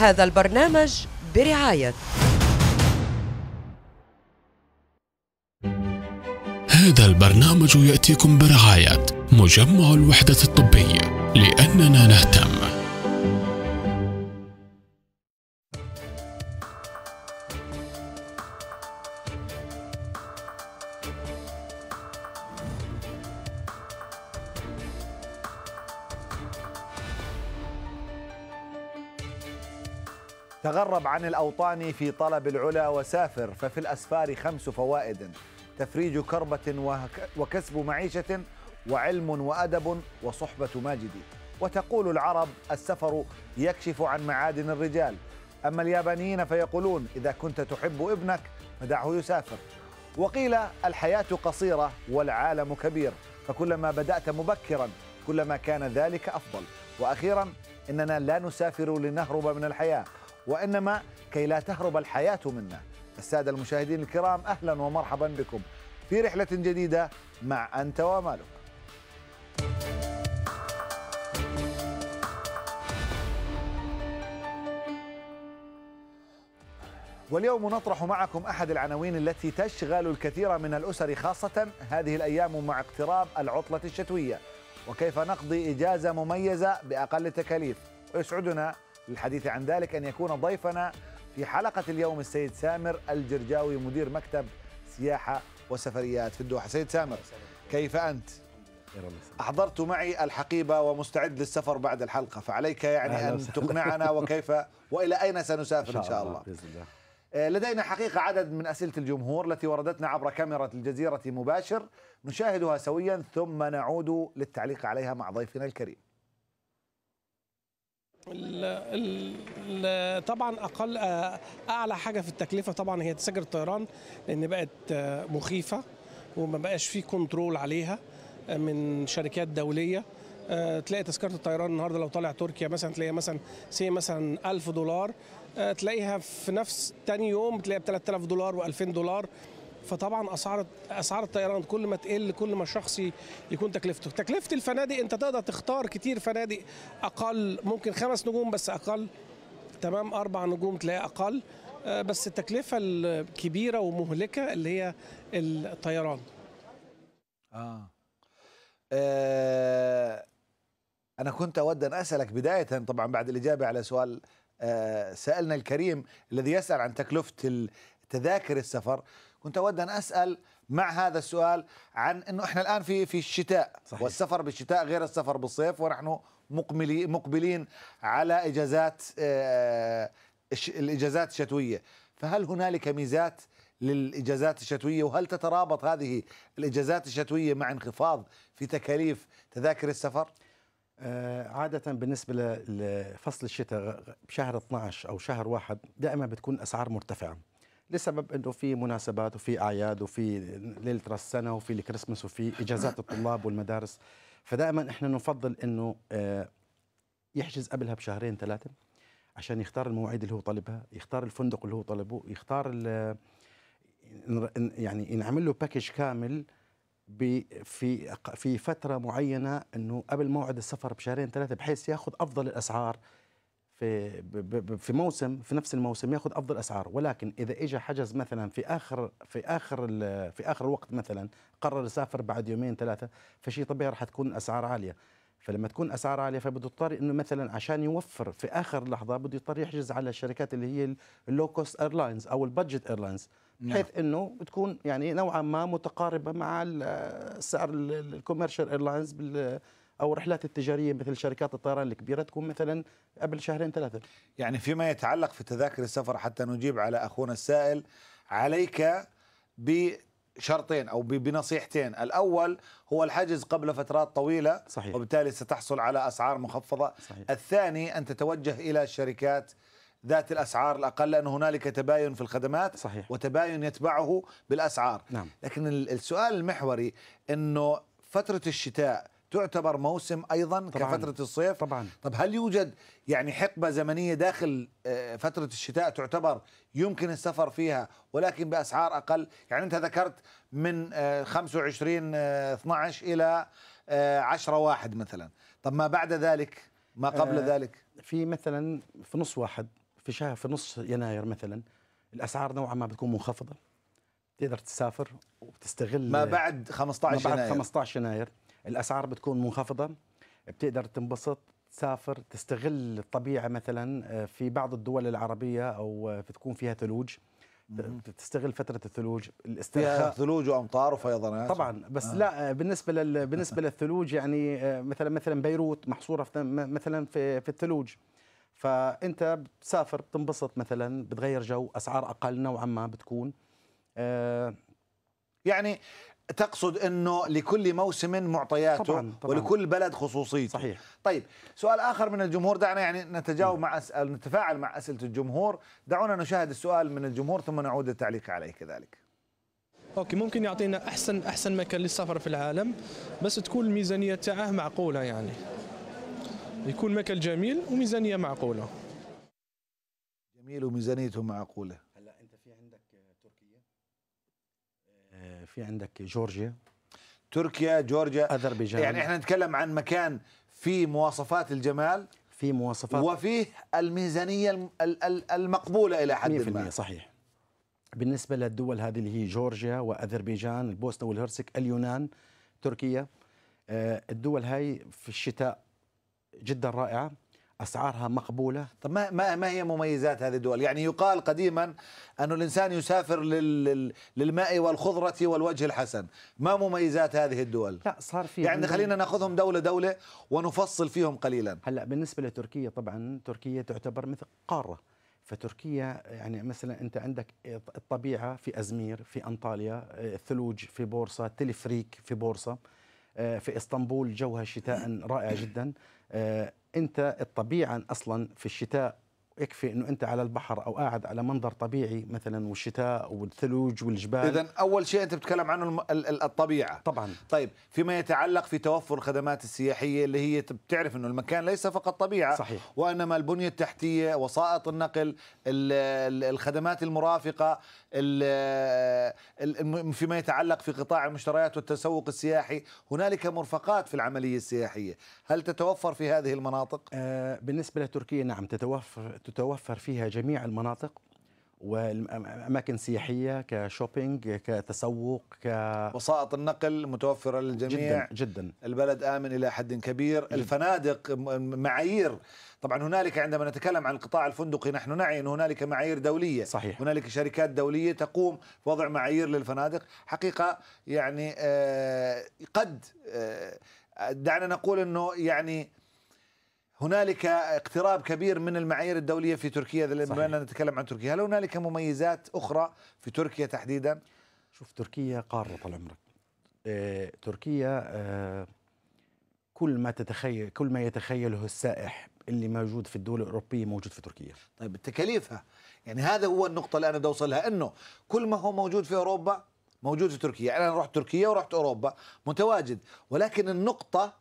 هذا البرنامج برعاية هذا البرنامج يأتيكم برعاية مجمع الوحدة الطبي لأننا نهتم تغرب عن الأوطان في طلب العلا وسافر ففي الأسفار خمس فوائد تفريج كربة وكسب معيشة وعلم وأدب وصحبة ماجد وتقول العرب السفر يكشف عن معادن الرجال أما اليابانيين فيقولون إذا كنت تحب ابنك فدعه يسافر وقيل الحياة قصيرة والعالم كبير فكلما بدأت مبكرا كلما كان ذلك أفضل وأخيرا إننا لا نسافر لنهرب من الحياة وإنما كي لا تهرب الحياة منا السادة المشاهدين الكرام أهلا ومرحبا بكم في رحلة جديدة مع أنت ومالك واليوم نطرح معكم أحد العناوين التي تشغل الكثير من الأسر خاصة هذه الأيام مع اقتراب العطلة الشتوية وكيف نقضي إجازة مميزة بأقل تكاليف ويسعدنا للحديث عن ذلك أن يكون ضيفنا في حلقة اليوم السيد سامر الجرجاوي مدير مكتب سياحة وسفريات في الدوحة سيد سامر كيف أنت؟ أحضرت معي الحقيبة ومستعد للسفر بعد الحلقة فعليك يعني أن تقنعنا وكيف وإلى أين سنسافر إن شاء الله بإذن الله آه، لدينا حقيقة عدد من أسئلة الجمهور التي وردتنا عبر كاميرا الجزيرة مباشر نشاهدها سويا ثم نعود للتعليق عليها مع ضيفنا الكريم طبعا اقل اعلى حاجه في التكلفه طبعا هي تذاكر الطيران لان بقت مخيفه وما بقاش في كنترول عليها من شركات دوليه تلاقي تذكره الطيران النهارده لو طالع تركيا مثلا تلاقيها مثلا سي مثلا 1000 دولار تلاقيها في نفس تاني يوم تلاقيها ب 3000 دولار و2000 دولار فطبعا اسعار اسعار الطيران كل ما تقل كل ما الشخص يكون تكلفته تكلفه الفنادق انت تقدر تختار كتير فنادق اقل ممكن خمس نجوم بس اقل تمام اربع نجوم تلاقي اقل آه، بس التكلفه الكبيره ومهلكه اللي هي الطيران آه. آه أنا كنت أود أن أسألك بداية طبعا بعد الإجابة على سؤال آه سألنا الكريم الذي يسأل عن تكلفة تذاكر السفر كنت اود ان اسال مع هذا السؤال عن انه احنا الان في في الشتاء صحيح. والسفر بالشتاء غير السفر بالصيف ونحن مقبلين مقبلين على اجازات آه، الاجازات الشتويه فهل هنالك ميزات للاجازات الشتويه وهل تترابط هذه الاجازات الشتويه مع انخفاض في تكاليف تذاكر السفر؟ آه، عادة بالنسبة لفصل الشتاء بشهر 12 أو شهر واحد دائما بتكون أسعار مرتفعة لسبب انه في مناسبات وفي اعياد وفي ليله راس السنه وفي الكريسماس وفي اجازات الطلاب والمدارس فدائما احنا نفضل انه آه، يحجز قبلها بشهرين ثلاثه عشان يختار المواعيد اللي هو طالبها يختار الفندق اللي هو طالبه يختار يعني ينعمل له باكج كامل في في فتره معينه انه قبل موعد السفر بشهرين ثلاثه بحيث ياخذ افضل الاسعار في في موسم في نفس الموسم ياخذ افضل اسعار ولكن اذا اجى حجز مثلا في اخر في اخر في اخر الوقت مثلا قرر يسافر بعد يومين ثلاثه فشيء طبيعي راح تكون اسعار عاليه فلما تكون اسعار عاليه فبده يضطر انه مثلا عشان يوفر في اخر لحظه بده يضطر يحجز على الشركات اللي هي اللو كوست ايرلاينز او البادجت ايرلاينز نعم. بحيث انه بتكون يعني نوعا ما متقاربه مع السعر الكوميرشال ايرلاينز بال او الرحلات التجاريه مثل شركات الطيران الكبيره تكون مثلا قبل شهرين ثلاثه. يعني فيما يتعلق في تذاكر السفر حتى نجيب على اخونا السائل عليك بشرطين او بنصيحتين، الاول هو الحجز قبل فترات طويله صحيح. وبالتالي ستحصل على اسعار مخفضه، صحيح. الثاني ان تتوجه الى الشركات ذات الاسعار الاقل لان هنالك تباين في الخدمات صحيح. وتباين يتبعه بالاسعار نعم. لكن السؤال المحوري انه فتره الشتاء تعتبر موسم ايضا طبعاً كفتره الصيف طبعا طب هل يوجد يعني حقبه زمنيه داخل آه، فتره الشتاء تعتبر يمكن السفر فيها ولكن باسعار اقل يعني انت ذكرت من 25 آه، 12 آه، الى 10 1 مثلا طب ما بعد ذلك ما قبل آه ذلك في مثلا في نص واحد في شهر في نص يناير مثلا الاسعار نوعا ما بتكون منخفضه تقدر تسافر وتستغل ما بعد 15 ما بعد يناير 15 يناير الاسعار بتكون منخفضه بتقدر تنبسط تسافر تستغل الطبيعه مثلا آه، في بعض الدول العربيه او آه، بتكون فيها ثلوج تستغل فترة الثلوج الاسترخاء ثلوج وامطار وفيضانات طبعا بس آه. لا آه، بالنسبة لل... بالنسبة للثلوج يعني مثلا مثلا بيروت محصورة في مثلا في في الثلوج فانت بتسافر بتنبسط مثلا بتغير جو اسعار اقل نوعا ما بتكون آه يعني تقصد انه لكل موسم معطياته طبعاً طبعاً ولكل بلد خصوصيته صحيح طيب سؤال اخر من الجمهور دعنا يعني نتجاوب مع أسأل نتفاعل مع اسئله الجمهور دعونا نشاهد السؤال من الجمهور ثم نعود التعليق عليه كذلك اوكي ممكن يعطينا احسن احسن مكان للسفر في العالم بس تكون الميزانيه تاعه معقوله يعني يكون مكان جميل وميزانيه معقوله جميل وميزانيته معقوله في عندك جورجيا تركيا جورجيا اذربيجان يعني احنا نتكلم عن مكان في مواصفات الجمال في مواصفات وفيه الميزانيه المقبوله الى حد ما صحيح بالنسبه للدول هذه اللي هي جورجيا واذربيجان البوسنه والهرسك اليونان تركيا آه، الدول هاي في الشتاء جدا رائعه اسعارها مقبوله طب ما ما ما هي مميزات هذه الدول يعني يقال قديما أن الانسان يسافر لل للماء والخضره والوجه الحسن ما مميزات هذه الدول لا صار في يعني خلينا ناخذهم دوله دوله ونفصل فيهم قليلا هلا بالنسبه لتركيا طبعا تركيا تعتبر مثل قاره فتركيا يعني مثلا انت عندك الطبيعه في ازمير في انطاليا الثلوج في بورصه تلفريك في بورصه آه، في اسطنبول جوها شتاء رائع جدا آه، انت الطبيعي اصلا في الشتاء يكفي انه انت على البحر او قاعد على منظر طبيعي مثلا والشتاء والثلوج والجبال اذا اول شيء انت بتتكلم عنه الطبيعه طبعا طيب فيما يتعلق في توفر الخدمات السياحيه اللي هي بتعرف انه المكان ليس فقط طبيعه صحيح. وانما البنيه التحتيه وسائط النقل الخدمات المرافقه فيما يتعلق في قطاع المشتريات والتسوق السياحي هنالك مرفقات في العمليه السياحيه هل تتوفر في هذه المناطق آه، بالنسبه لتركيا نعم تتوفر تتوفر فيها جميع المناطق والاماكن السياحيه كشوبينج كتسوق ك وسائط النقل متوفره للجميع جدا جدا البلد امن الى حد كبير جداً. الفنادق معايير طبعا هنالك عندما نتكلم عن القطاع الفندقي نحن نعي ان هنالك معايير دوليه صحيح هنالك شركات دوليه تقوم بوضع معايير للفنادق حقيقه يعني آه قد آه دعنا نقول انه يعني هنالك اقتراب كبير من المعايير الدوليه في تركيا بما اننا نتكلم عن تركيا، هل هنالك مميزات اخرى في تركيا تحديدا؟ شوف تركيا قاره طال عمرك. آه، تركيا آه، كل ما تتخيل كل ما يتخيله السائح اللي موجود في الدول الاوروبيه موجود في تركيا. طيب التكاليفها يعني هذا هو النقطه اللي انا بدي اوصل لها انه كل ما هو موجود في اوروبا موجود في تركيا، يعني انا رحت تركيا ورحت اوروبا متواجد، ولكن النقطه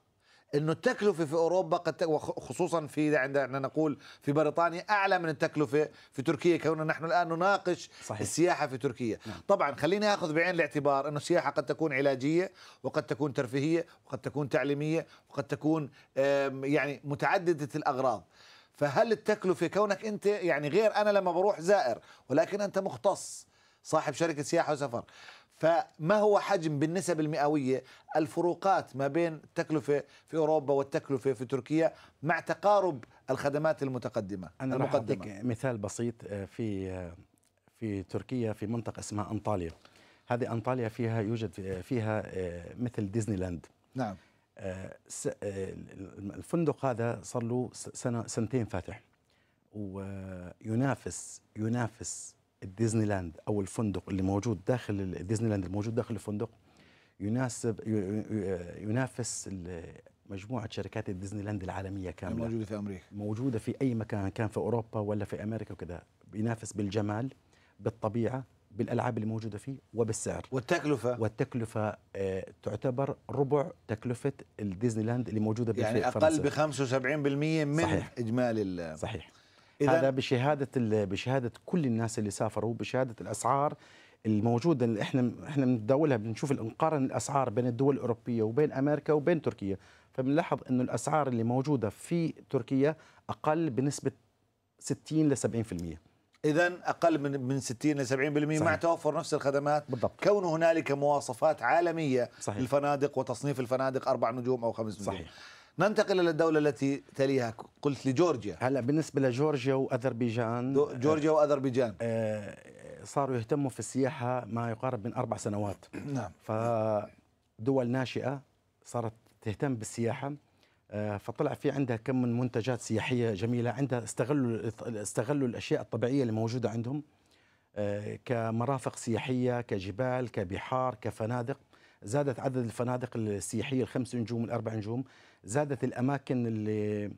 انه التكلفه في اوروبا قد وخصوصا في عندنا نقول في بريطانيا اعلى من التكلفه في تركيا كوننا نحن الان نناقش صحيح. السياحه في تركيا نعم. طبعا خليني اخذ بعين الاعتبار انه السياحه قد تكون علاجيه وقد تكون ترفيهيه وقد تكون تعليميه وقد تكون يعني متعدده الاغراض فهل التكلفه كونك انت يعني غير انا لما بروح زائر ولكن انت مختص صاحب شركه سياحه وسفر فما هو حجم بالنسب المئوية الفروقات ما بين التكلفة في أوروبا والتكلفة في تركيا مع تقارب الخدمات المتقدمة أنا المقدمة مثال بسيط آه، في آه، في تركيا في منطقة اسمها أنطاليا هذه أنطاليا فيها يوجد آه، فيها مثل ديزني لاند نعم الفندق هذا صار له سنة سنتين فاتح وينافس ينافس الديزني لاند او الفندق اللي موجود داخل الديزني لاند الموجود داخل الفندق يناسب ينافس مجموعه شركات الديزني لاند العالميه كامله موجوده في امريكا موجوده في اي مكان كان في اوروبا ولا في امريكا وكذا ينافس بالجمال بالطبيعه بالالعاب اللي موجوده فيه وبالسعر والتكلفه والتكلفه آه تعتبر ربع تكلفه الديزني لاند اللي موجوده يعني اقل ب 75% من صحيح. اجمالي صحيح هذا بشهاده بشهاده كل الناس اللي سافروا بشهاده الاسعار الموجوده اللي احنا احنا بنتداولها بنشوف نقارن الاسعار بين الدول الاوروبيه وبين امريكا وبين تركيا فبنلاحظ انه الاسعار اللي موجوده في تركيا اقل بنسبه 60 ل 70% اذا اقل من من 60 ل 70% صحيح. مع توفر نفس الخدمات بالضبط كون هنالك مواصفات عالميه صحيح. للفنادق وتصنيف الفنادق اربع نجوم او خمس نجوم صحيح. ننتقل الى الدوله التي تليها قلت لجورجيا هلا بالنسبه لجورجيا واذربيجان جورجيا واذربيجان آه، صاروا يهتموا في السياحه ما يقارب من اربع سنوات نعم فدول ناشئه صارت تهتم بالسياحه آه، فطلع في عندها كم من منتجات سياحيه جميله عندها استغلوا استغلوا الاشياء الطبيعيه اللي موجوده عندهم آه، كمرافق سياحيه كجبال كبحار كفنادق زادت عدد الفنادق السياحيه الخمس نجوم والاربع نجوم زادت الاماكن اللي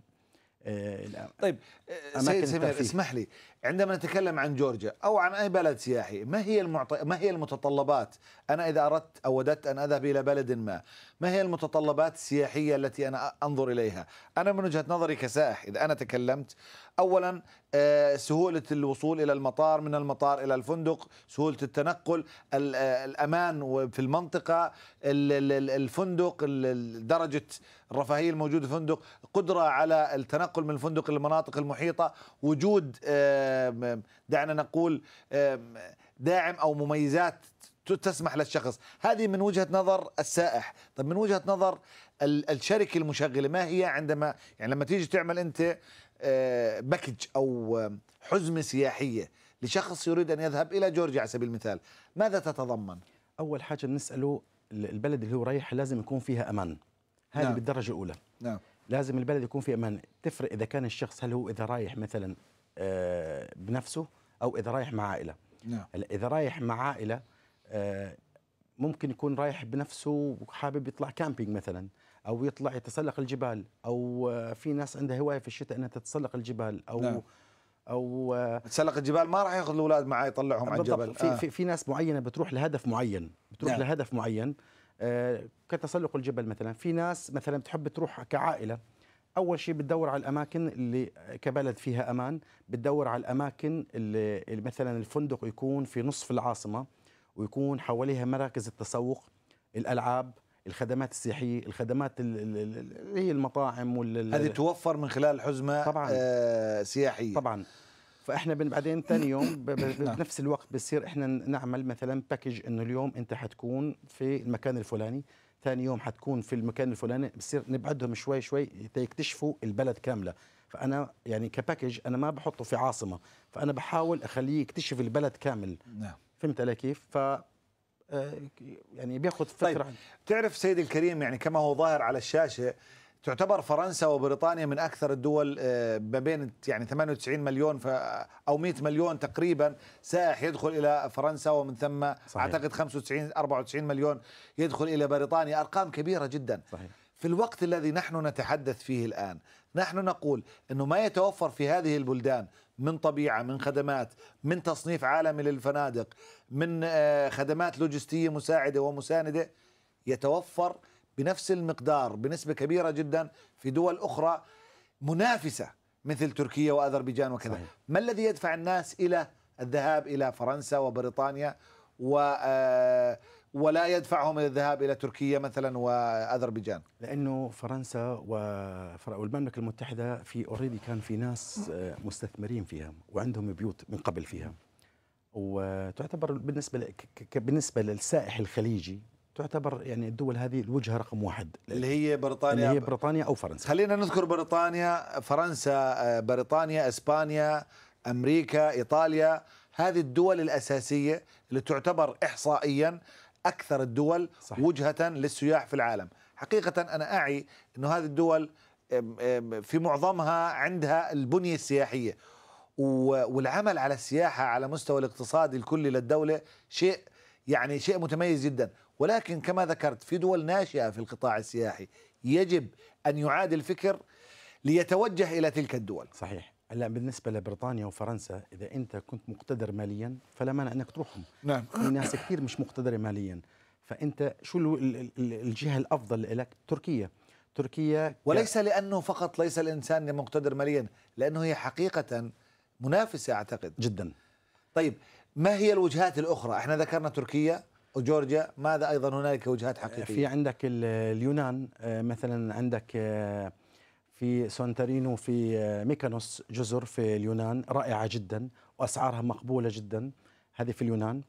آه، طيب آه، سيد سمير اسمح لي عندما نتكلم عن جورجيا او عن اي بلد سياحي ما هي المعط... ما هي المتطلبات انا اذا اردت او وددت ان اذهب الى بلد ما ما هي المتطلبات السياحيه التي انا انظر اليها انا من وجهه نظري كسائح اذا انا تكلمت اولا آه، سهوله الوصول الى المطار من المطار الى الفندق سهوله التنقل آه، الامان في المنطقه الفندق درجه الرفاهيه الموجوده في الفندق قدره على التنقل من الفندق للمناطق المحيطه وجود دعنا نقول داعم او مميزات تسمح للشخص هذه من وجهة نظر السائح طب من وجهة نظر الشركة المشغلة ما هي عندما يعني لما تيجي تعمل أنت آه، باكج او حزمه سياحيه لشخص يريد ان يذهب الى جورجيا على سبيل المثال ماذا تتضمن اول حاجه نساله البلد اللي هو رايح لازم يكون فيها امان هذه نعم. بالدرجه الاولى نعم لازم البلد يكون فيها امان تفرق اذا كان الشخص هل هو اذا رايح مثلا آه، بنفسه او اذا رايح مع عائله نعم اذا رايح مع عائله آه، ممكن يكون رايح بنفسه وحابب يطلع كامبينج مثلا او يطلع يتسلق الجبال او آه، في ناس عندها هوايه في الشتاء انها تتسلق الجبال او نعم. او آه، تسلق الجبال ما راح ياخذ الاولاد معاه يطلعهم على الجبل في, آه. في في ناس معينه بتروح لهدف معين بتروح نعم. لهدف معين آه كتسلق الجبل مثلا في ناس مثلا بتحب تروح كعائله اول شيء بتدور على الاماكن اللي كبلد فيها امان بتدور على الاماكن اللي مثلا الفندق يكون في نصف العاصمه ويكون حواليها مراكز التسوق الالعاب الخدمات السياحيه، الخدمات اللي هي المطاعم وال هذه توفر من خلال حزمه طبعا آه سياحيه طبعا فاحنا بعدين ثاني يوم نعم. بنفس الوقت بصير احنا نعمل مثلا باكج انه اليوم انت حتكون في المكان الفلاني ثاني يوم حتكون في المكان الفلاني بصير نبعدهم شوي شوي يكتشفوا البلد كامله فانا يعني كباكج انا ما بحطه في عاصمه فانا بحاول اخليه يكتشف البلد كامل نعم فهمت علي كيف ف آه، يعني بياخذ فتره طيب. تعرف سيدي الكريم يعني كما هو ظاهر على الشاشه تعتبر فرنسا وبريطانيا من اكثر الدول آه، ما بين يعني 98 مليون او 100 مليون تقريبا سائح يدخل الى فرنسا ومن ثم صحيح. اعتقد 95 94 مليون يدخل الى بريطانيا ارقام كبيره جدا صحيح. في الوقت الذي نحن نتحدث فيه الان نحن نقول انه ما يتوفر في هذه البلدان من طبيعه من خدمات من تصنيف عالمي للفنادق من آه، خدمات لوجستيه مساعده ومسانده يتوفر بنفس المقدار بنسبه كبيره جدا في دول اخرى منافسه مثل تركيا واذربيجان وكذا صحيح. ما الذي يدفع الناس الى الذهاب الى فرنسا وبريطانيا و آه، ولا يدفعهم الى الذهاب الى تركيا مثلا واذربيجان؟ لانه فرنسا والمملكه المتحده في اوريدي كان في ناس مستثمرين فيها وعندهم بيوت من قبل فيها. وتعتبر بالنسبه بالنسبه للسائح الخليجي تعتبر يعني الدول هذه الوجهه رقم واحد اللي هي بريطانيا اللي هي بريطانيا او فرنسا خلينا نذكر بريطانيا فرنسا آه، بريطانيا اسبانيا امريكا ايطاليا هذه الدول الاساسيه اللي تعتبر احصائيا اكثر الدول صحيح. وجهه للسياح في العالم حقيقه انا اعي انه هذه الدول في معظمها عندها البنيه السياحيه والعمل على السياحه على مستوى الاقتصادي الكلي للدوله شيء يعني شيء متميز جدا ولكن كما ذكرت في دول ناشئه في القطاع السياحي يجب ان يعاد الفكر ليتوجه الى تلك الدول صحيح هلا بالنسبه لبريطانيا وفرنسا اذا انت كنت مقتدر ماليا فلا مانع انك تروحهم نعم في ناس كثير مش مقتدره ماليا فانت شو الجهه الافضل لك تركيا تركيا وليس لانه فقط ليس الانسان مقتدر ماليا لانه هي حقيقه منافسه اعتقد جدا طيب ما هي الوجهات الاخرى احنا ذكرنا تركيا وجورجيا ماذا ايضا هنالك وجهات حقيقيه في عندك اليونان آه، مثلا عندك آه، في سانتارينو في آه، ميكانوس جزر في اليونان رائعة جدا وأسعارها مقبولة جدا هذه في اليونان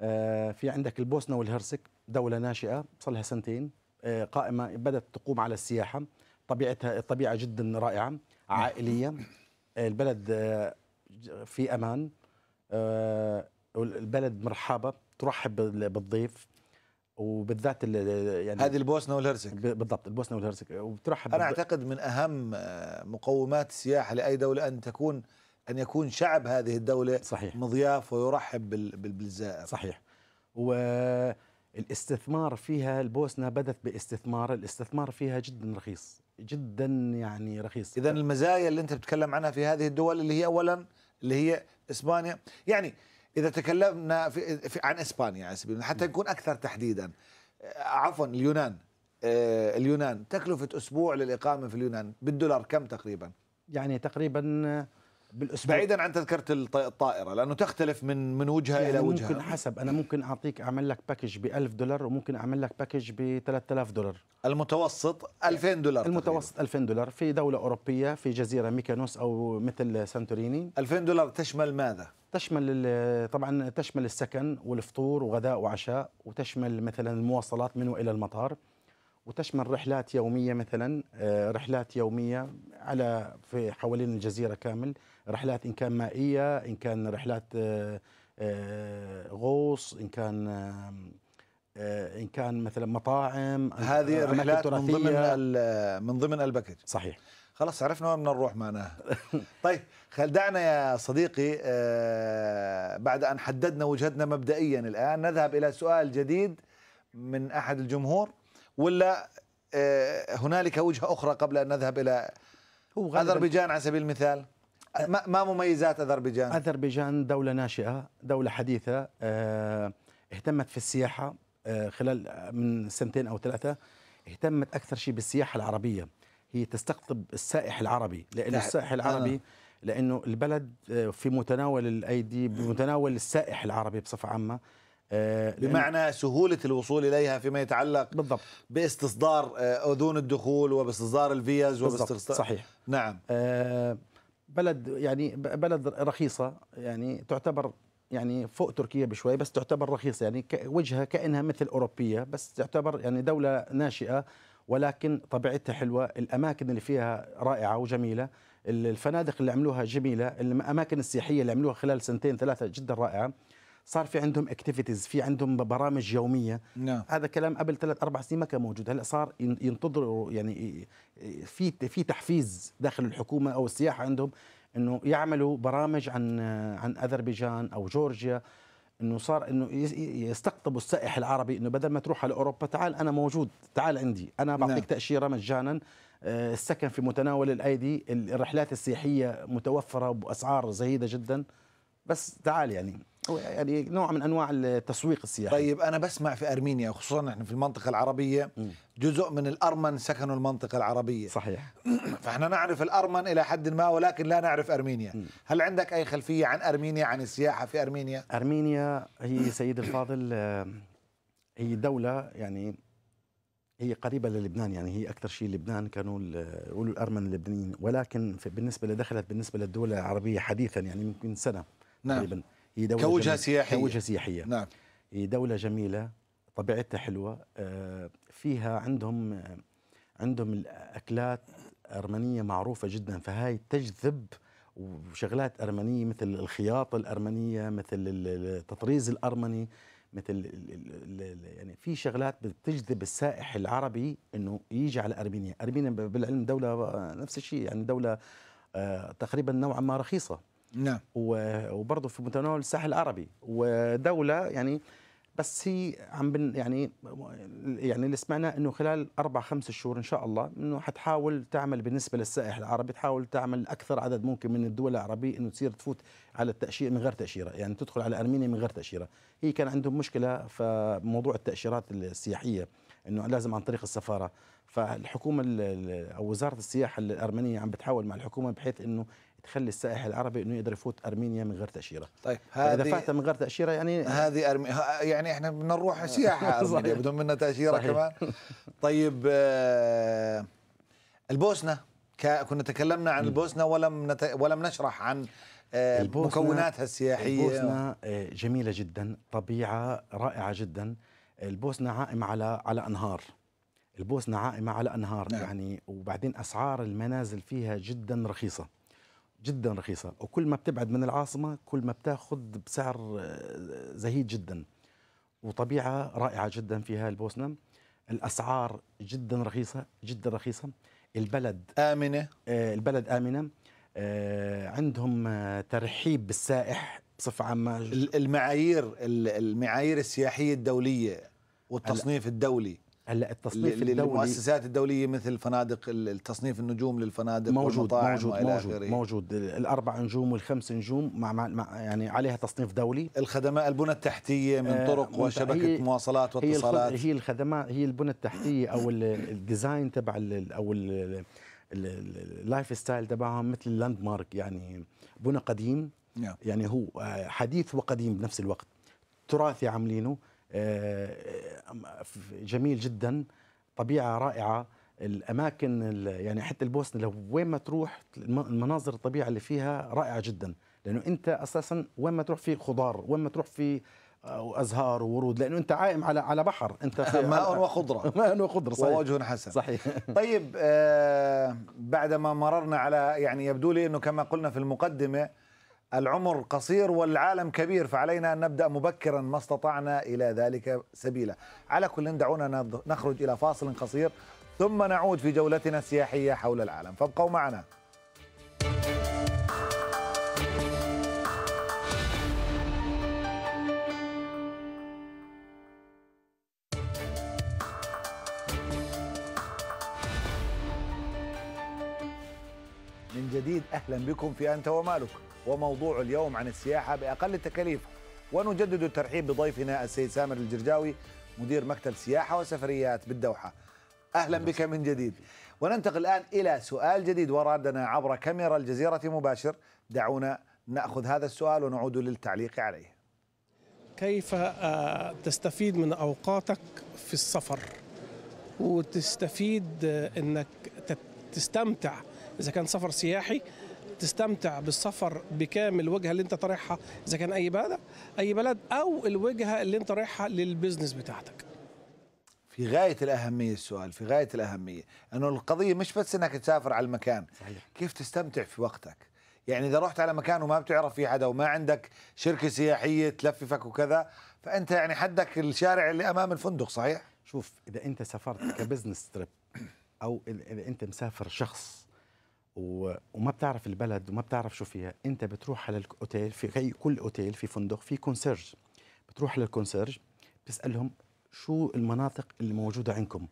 آه، في عندك البوسنة والهرسك دولة ناشئة صار لها سنتين آه، قائمة بدأت تقوم على السياحة طبيعتها الطبيعة جدا رائعة عائلية البلد في أمان البلد مرحبة ترحب بالضيف وبالذات يعني هذه البوسنه والهرسك بالضبط البوسنه والهرسك وبترحب انا اعتقد من اهم آه، مقومات السياحه لاي دوله ان تكون ان يكون شعب هذه الدوله صحيح مضياف ويرحب بالزائر صحيح والاستثمار فيها البوسنه بدت باستثمار الاستثمار فيها جدا رخيص جدا يعني رخيص اذا المزايا اللي انت بتتكلم عنها في هذه الدول اللي هي اولا اللي هي اسبانيا يعني اذا تكلمنا في في عن اسبانيا على سبيل حتى نكون اكثر تحديدا آه، عفوا اليونان آه، اليونان تكلفه اسبوع للاقامه في اليونان بالدولار كم تقريبا يعني تقريبا آه، بالاسبوع بعيدا عن تذكره الطائره لانه تختلف من من وجهه يعني الى وجهه ممكن حسب انا ممكن اعطيك اعمل لك باكج ب 1000 دولار وممكن اعمل لك باكج ب 3000 دولار المتوسط 2000 دولار المتوسط 2000 دولار في دوله اوروبيه في جزيره ميكانوس او مثل سانتوريني 2000 دولار تشمل ماذا تشمل طبعا تشمل السكن والفطور وغداء وعشاء وتشمل مثلا المواصلات من والى المطار وتشمل رحلات يوميه مثلا آه، رحلات يوميه على في حوالين الجزيره كامل رحلات ان كان مائيه ان كان رحلات آه، آه، غوص ان كان ان كان مثلا مطاعم هذه الرحلات من ضمن من ضمن الباكج صحيح خلاص عرفنا وين بدنا نروح معناها طيب خل دعنا يا صديقي آه، بعد ان حددنا وجهتنا مبدئيا الان نذهب الى سؤال جديد من احد الجمهور ولا آه، هنالك وجهه اخرى قبل ان نذهب الى اذربيجان على سبيل المثال ما مميزات اذربيجان؟ اذربيجان دوله ناشئه، دوله حديثه آه، اهتمت في السياحه خلال من سنتين او ثلاثه اهتمت اكثر شيء بالسياحه العربيه هي تستقطب السائح العربي لأن السائح العربي آه. لأنه البلد آه، في متناول الأيدي بمتناول السائح العربي بصفة عامة آه، بمعنى سهولة الوصول إليها فيما يتعلق بالضبط باستصدار آه، أذون الدخول وباستصدار الفيز وباستصدار صحيح نعم آه بلد يعني بلد رخيصة يعني تعتبر يعني فوق تركيا بشوي بس تعتبر رخيصة يعني وجهها كأنها مثل أوروبية بس تعتبر يعني دولة ناشئة ولكن طبيعتها حلوه الاماكن اللي فيها رائعه وجميله الفنادق اللي عملوها جميله الاماكن السياحيه اللي عملوها خلال سنتين ثلاثه جدا رائعه صار في عندهم اكتيفيتيز في عندهم برامج يوميه نعم. هذا كلام قبل ثلاث اربع سنين ما كان موجود هلا صار ينتظروا يعني في في تحفيز داخل الحكومه او السياحه عندهم انه يعملوا برامج عن عن اذربيجان او جورجيا انه صار انه يستقطب السائح العربي انه بدل ما تروح على اوروبا تعال انا موجود تعال عندي انا بعطيك نعم. تاشيره مجانا آه، السكن في متناول الايدي الرحلات السياحيه متوفره باسعار زهيده جدا بس تعال يعني يعني نوع من انواع التسويق السياحي طيب انا بسمع في ارمينيا خصوصا احنا في المنطقه العربيه جزء من الارمن سكنوا المنطقه العربيه صحيح فاحنا نعرف الارمن الى حد ما ولكن لا نعرف ارمينيا هل عندك اي خلفيه عن ارمينيا عن السياحه في ارمينيا ارمينيا هي سيد الفاضل آه، هي دوله يعني هي قريبة للبنان يعني هي أكثر شيء لبنان كانوا يقولوا الأرمن اللبنانيين ولكن بالنسبة لدخلت بالنسبة للدول العربية حديثا يعني يمكن سنة نعم. تقريبا هي دولة كوجهة جميلة. سياحية كوجهة سياحية نعم هي دولة جميلة طبيعتها حلوة آه، فيها عندهم آه، عندهم الأكلات أرمنية معروفة جدا فهاي تجذب وشغلات أرمنية مثل الخياطة الأرمنية مثل التطريز الأرمني مثل يعني في شغلات بتجذب السائح العربي انه يجي على ارمينيا، ارمينيا بالعلم دوله نفس الشيء يعني دوله آه، تقريبا نوعا ما رخيصه نعم وبرضه في متناول الساحل العربي ودوله يعني بس هي عم بن يعني يعني اللي سمعناه انه خلال اربع خمس شهور ان شاء الله انه حتحاول تعمل بالنسبه للسائح العربي تحاول تعمل اكثر عدد ممكن من الدول العربيه انه تصير تفوت على التاشيره من غير تاشيره، يعني تدخل على ارمينيا من غير تاشيره، هي كان عندهم مشكله في موضوع التاشيرات السياحيه انه لازم عن طريق السفاره، فالحكومه او وزاره السياحه الارمنيه عم بتحاول مع الحكومه بحيث انه تخلي السائح العربي انه يقدر يفوت ارمينيا من غير تاشيره طيب هذه اذا فات من غير تاشيره يعني هذه أرمي... يعني احنا بدنا نروح سياحه ارمينيا بدون منا تاشيره صحيح. كمان طيب آه البوسنه ك... كنا تكلمنا عن البوسنه ولم نت... ولم نشرح عن آه مكوناتها السياحيه البوسنه آه، جميله جدا طبيعه رائعه جدا البوسنه عائمه على على انهار البوسنه عائمه على انهار نعم. يعني وبعدين اسعار المنازل فيها جدا رخيصه جدا رخيصه وكل ما بتبعد من العاصمه كل ما بتاخذ بسعر آه، زهيد جدا وطبيعه رائعه جدا فيها البوسنه الاسعار جدا رخيصه جدا رخيصه البلد امنه آه، البلد امنه آه، عندهم ترحيب بالسائح بصفه عامه المعايير المعايير السياحيه الدوليه والتصنيف الدولي هلا التصنيف الدولي للمؤسسات الدوليه مثل فنادق التصنيف النجوم للفنادق موجود موجود موجود, موجود الاربع نجوم والخمس نجوم مع, مع يعني عليها تصنيف دولي الخدمات البنى التحتيه من آه، طرق آه وشبكه مواصلات واتصالات هي الخدمات هي البنى التحتيه او الديزاين تبع او اللايف ستايل تبعهم مثل اللاند مارك يعني بنى قديم نعم. يعني هو آه، حديث وقديم بنفس الوقت تراثي عاملينه آه، آه، جميل جدا طبيعه رائعه الاماكن يعني حتى البوسنه لو وين ما تروح المناظر الطبيعه اللي فيها رائعه جدا لانه انت اساسا وين ما تروح في خضار وين ما تروح في آه، وازهار وورود لانه انت عائم على على بحر انت في ماء وخضره ماء وخضره صحيح ووجه حسن صحيح طيب آه بعد ما مررنا على يعني يبدو لي انه كما قلنا في المقدمه العمر قصير والعالم كبير فعلينا أن نبدأ مبكرا ما استطعنا إلى ذلك سبيلا على كل دعونا نخرج إلى فاصل قصير ثم نعود في جولتنا السياحية حول العالم فابقوا معنا أهلا بكم في أنت ومالك وموضوع اليوم عن السياحة بأقل التكاليف ونجدد الترحيب بضيفنا السيد سامر الجرجاوي مدير مكتب سياحة وسفريات بالدوحة أهلا بك من جديد وننتقل الآن إلى سؤال جديد وردنا عبر كاميرا الجزيرة مباشر دعونا نأخذ هذا السؤال ونعود للتعليق عليه كيف آه، تستفيد من أوقاتك في السفر وتستفيد آه، أنك تستمتع اذا كان سفر سياحي تستمتع بالسفر بكامل الوجهه اللي انت طرحها اذا كان اي بلد اي بلد او الوجهه اللي انت رايحها للبيزنس بتاعتك في غاية الأهمية السؤال في غاية الأهمية أنه القضية مش بس أنك تسافر على المكان صحيح. كيف تستمتع في وقتك يعني إذا رحت على مكان وما بتعرف فيه حدا وما عندك شركة سياحية تلففك وكذا فأنت يعني حدك الشارع اللي أمام الفندق صحيح؟ شوف إذا أنت سافرت كبزنس تريب أو إذا أنت مسافر شخص و... وما بتعرف البلد وما بتعرف شو فيها انت بتروح على الاوتيل في كل اوتيل في فندق في كونسيرج بتروح للكونسيرج بتسالهم شو المناطق اللي موجوده عندكم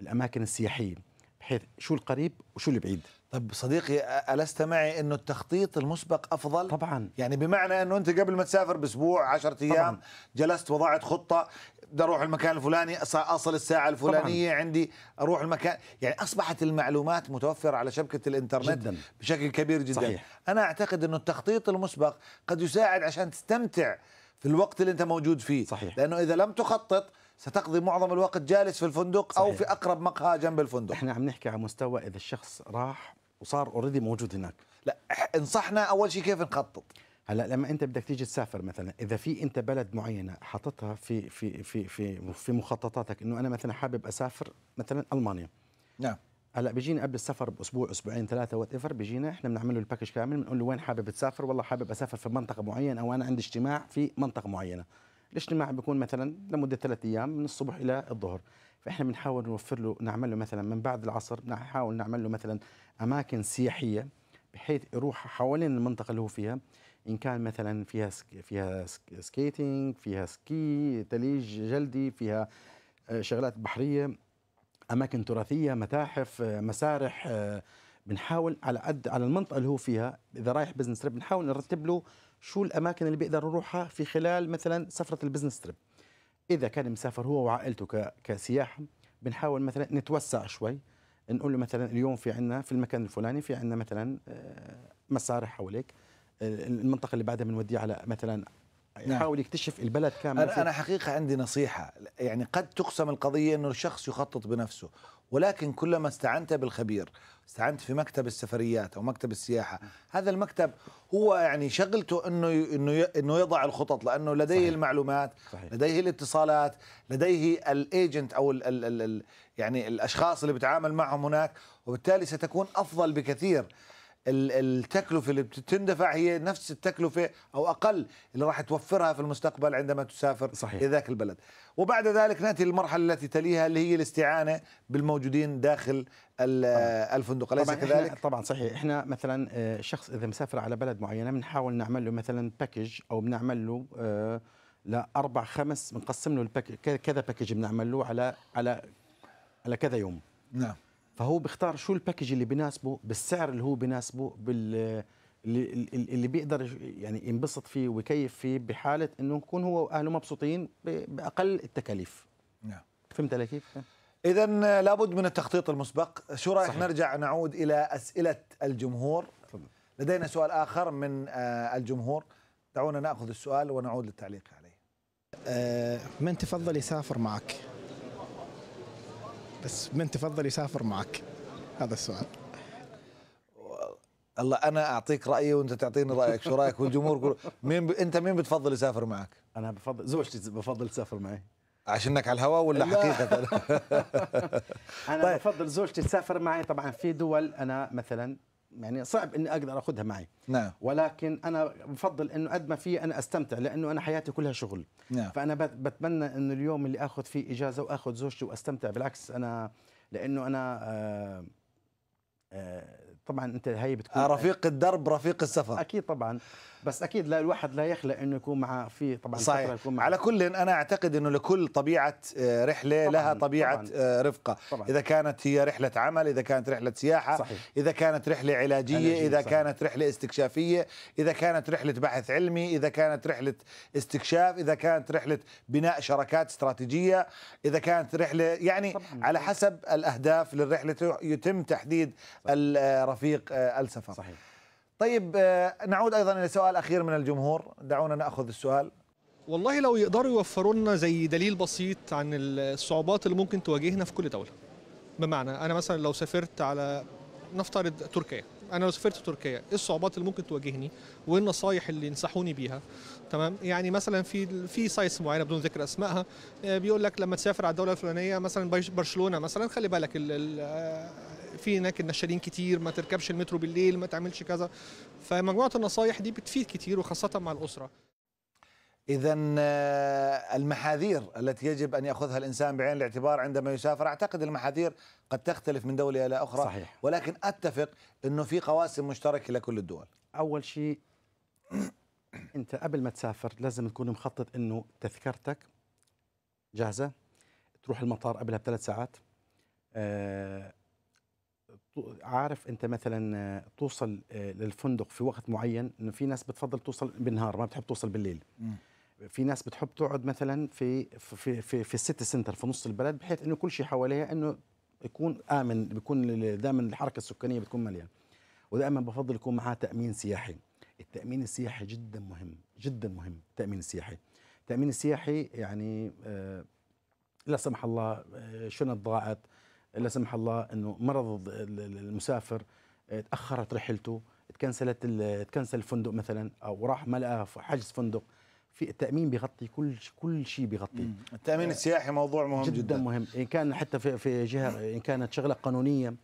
الاماكن السياحيه بحيث شو القريب وشو البعيد طب صديقي ألست معي أنه التخطيط المسبق أفضل؟ طبعا يعني بمعنى أنه أنت قبل ما تسافر بأسبوع 10 أيام جلست وضعت خطة بدي اروح المكان الفلاني اصل الساعه الفلانيه طبعاً. عندي اروح المكان يعني اصبحت المعلومات متوفره على شبكه الانترنت جداً. بشكل كبير جدا صحيح. انا اعتقد انه التخطيط المسبق قد يساعد عشان تستمتع في الوقت اللي انت موجود فيه صحيح. لانه اذا لم تخطط ستقضي معظم الوقت جالس في الفندق صحيح. او في اقرب مقهى جنب الفندق احنا عم نحكي على مستوى اذا الشخص راح وصار اوريدي موجود هناك لا انصحنا اول شيء كيف نخطط هلا لما انت بدك تيجي تسافر مثلا اذا في انت بلد معينه حاططها في في في في في مخططاتك انه انا مثلا حابب اسافر مثلا المانيا نعم هلا بيجينا قبل السفر باسبوع اسبوعين ثلاثه وات ايفر بيجينا احنا بنعمل له الباكج كامل بنقول له وين حابب تسافر والله حابب اسافر في منطقه معينه او انا عندي اجتماع في منطقه معينه الاجتماع بيكون مثلا لمده ثلاث ايام من الصبح الى الظهر فاحنا بنحاول نوفر له نعمل له مثلا من بعد العصر بنحاول نعمل له مثلا اماكن سياحيه بحيث يروح حوالين المنطقه اللي هو فيها ان كان مثلا فيها سك فيها سك سكيتنج فيها سكي تليج جلدي فيها آه، شغلات بحريه اماكن تراثيه متاحف آه، مسارح آه، بنحاول على قد على المنطقه اللي هو فيها اذا رايح بزنس تريب بنحاول نرتب له شو الاماكن اللي بيقدر يروحها في خلال مثلا سفره البزنس تريب اذا كان مسافر هو وعائلته كسياحه بنحاول مثلا نتوسع شوي نقول له مثلا اليوم في عندنا في المكان الفلاني في عندنا مثلا مسارح حواليك المنطقه اللي بعدها بنوديه على مثلا نعم. يحاول يكتشف البلد كامل انا انا حقيقه عندي نصيحه يعني قد تقسم القضيه انه الشخص يخطط بنفسه ولكن كلما استعنت بالخبير استعنت في مكتب السفريات او مكتب السياحه هذا المكتب هو يعني شغلته انه انه انه يضع الخطط لانه لديه صحيح. المعلومات صحيح. لديه الاتصالات لديه الايجنت او الـ الـ الـ يعني الاشخاص اللي بتعامل معهم هناك وبالتالي ستكون افضل بكثير التكلفه اللي بتندفع هي نفس التكلفه او اقل اللي راح توفرها في المستقبل عندما تسافر صحيح. الى ذاك البلد وبعد ذلك ناتي للمرحله التي تليها اللي هي الاستعانه بالموجودين داخل الفندق اليس كذلك طبعا صحيح احنا مثلا الشخص آه، اذا مسافر على بلد معينه بنحاول نعمل له مثلا باكج او بنعمل له آه، لاربع خمس بنقسم له كذا باكج بنعمل له على على على كذا يوم نعم فهو بيختار شو الباكج اللي بيناسبه بالسعر اللي هو بيناسبه بال اللي, اللي بيقدر يعني ينبسط فيه ويكيف فيه بحاله انه يكون هو واهله مبسوطين باقل التكاليف نعم فهمت علي كيف؟ اذا لابد من التخطيط المسبق شو رايك صحيح. نرجع نعود الى اسئله الجمهور فضل. لدينا سؤال اخر من آه، الجمهور دعونا ناخذ السؤال ونعود للتعليق عليه آه، من تفضل يسافر معك بس من تفضل يسافر معك هذا السؤال الله انا اعطيك رايي وانت تعطيني رايك شو رايك والجمهور كله مين ب... انت مين بتفضل يسافر معك انا بفضل زوجتي بفضل تسافر معي عشانك على الهواء ولا حقيقه انا طيب. بفضل زوجتي تسافر معي طبعا في دول انا مثلا يعني صعب اني اقدر اخذها معي نعم. ولكن انا بفضل انه قد ما في انا استمتع لانه انا حياتي كلها شغل نعم. فانا بتمنى انه اليوم اللي اخذ فيه اجازه واخذ زوجتي واستمتع بالعكس انا لانه انا آه آه طبعا انت هي بتكون آه، رفيق الدرب رفيق السفر اكيد طبعا بس اكيد لا الواحد لا يخلق انه يكون مع في طبعا صحيح يكون معه. على كل إن انا اعتقد انه لكل طبيعه آه، رحله طبعاً لها طبيعه طبعاً آه، رفقه طبعاً اذا كانت هي رحله عمل اذا كانت رحله سياحه صحيح. اذا كانت رحله علاجيه اذا صحيح. كانت رحله استكشافيه اذا كانت رحله بحث علمي اذا كانت رحله استكشاف اذا كانت رحله بناء شراكات استراتيجيه اذا كانت رحله يعني طبعاً. على حسب الاهداف للرحله يتم تحديد صحيح. الرفيق آه، السفر صحيح طيب آه، نعود ايضا الى سؤال اخير من الجمهور دعونا ناخذ السؤال والله لو يقدروا يوفروا لنا زي دليل بسيط عن الصعوبات اللي ممكن تواجهنا في كل دوله بمعنى انا مثلا لو سافرت على نفترض تركيا انا لو سافرت تركيا ايه الصعوبات اللي ممكن تواجهني وايه النصايح اللي ينصحوني بيها تمام يعني مثلا في في سايس معينه بدون ذكر اسمائها آه، بيقول لك لما تسافر على الدوله الفلانيه مثلا برشلونه مثلا خلي بالك آه، في هناك النشالين كتير ما تركبش المترو بالليل ما تعملش كذا فمجموعه النصايح دي بتفيد كتير وخاصه مع الاسره اذا آه، المحاذير التي يجب ان ياخذها الانسان بعين الاعتبار عندما يسافر اعتقد المحاذير قد تختلف من دوله الى اخرى صحيح. ولكن اتفق انه في قواسم مشتركه لكل الدول اول شيء انت قبل ما تسافر لازم تكون مخطط انه تذكرتك جاهزه تروح المطار قبلها بثلاث ساعات آه، عارف انت مثلا آه، توصل آه، للفندق في وقت معين انه في ناس بتفضل توصل بالنهار ما بتحب توصل بالليل في ناس بتحب تقعد مثلا في في في, في السيتي سنتر في نص البلد بحيث انه كل شيء حواليها انه يكون امن بيكون دائما الحركه السكانيه بتكون مليانه ودائما بفضل يكون معها تامين سياحي التامين السياحي جدا مهم جدا مهم التامين السياحي التامين السياحي يعني آه لا سمح الله آه، شنط ضاعت لا سمح الله انه مرض المسافر آه، تاخرت رحلته تكنسلت تكنسل الفندق مثلا او راح ما لقى حجز فندق في التامين بيغطي كل كل شيء بيغطي التامين آه، السياحي موضوع مهم جدا, جدا مهم ان كان حتى في في جهه ان كانت شغله قانونيه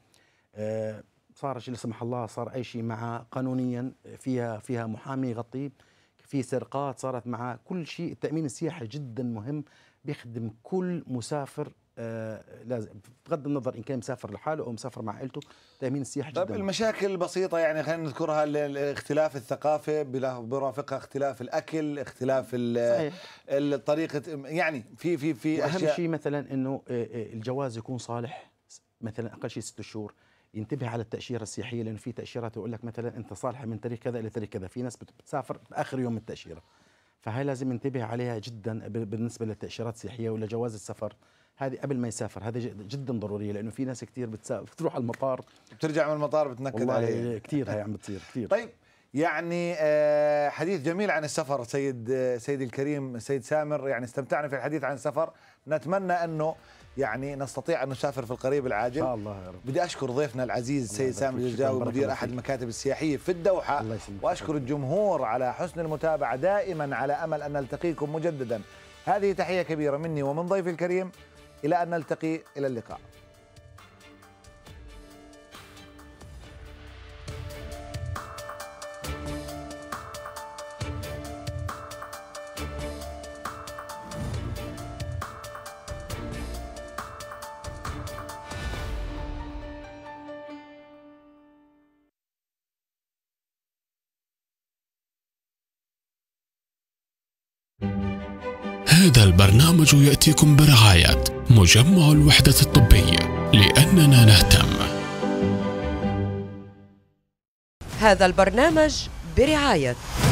آه، صار لا سمح الله صار اي شيء معه قانونيا فيها فيها محامي يغطيه في سرقات صارت معه كل شيء التامين السياحي جدا مهم بيخدم كل مسافر آه، لازم بغض النظر ان كان مسافر لحاله او مسافر مع عائلته تامين السياحه طيب جدا المشاكل البسيطه يعني خلينا نذكرها اختلاف الثقافه برافقها اختلاف الاكل اختلاف طريقه يعني في في في اهم شيء مثلا انه آه، آه، الجواز يكون صالح مثلا اقل شيء ست شهور ينتبه على التاشيره السياحيه لانه في تاشيرات يقول لك مثلا انت صالحه من تاريخ كذا الى تاريخ كذا في ناس بتسافر باخر يوم التاشيره فهي لازم ننتبه عليها جدا بالنسبه للتاشيرات السياحيه ولجواز السفر هذه قبل ما يسافر هذا جدا ضروريه لانه في ناس كثير بتروح على المطار بترجع من المطار بتنكد عليه إيه، كثير هي عم بتصير كثير طيب يعني آه، حديث جميل عن السفر سيد آه، سيدي الكريم سيد سامر يعني استمتعنا في الحديث عن السفر نتمنى انه يعني نستطيع ان نسافر في القريب العاجل ان شاء الله يا رب بدي اشكر ضيفنا العزيز سيد سامر الجاوي مدير احد المكاتب السياحيه في الدوحه الله واشكر الجمهور على حسن المتابعه دائما على امل ان نلتقيكم مجددا هذه تحيه كبيره مني ومن ضيفي الكريم إلى أن نلتقي إلى اللقاء هذا البرنامج يأتيكم برعاية مجمع الوحدة الطبية لأننا نهتم هذا البرنامج برعاية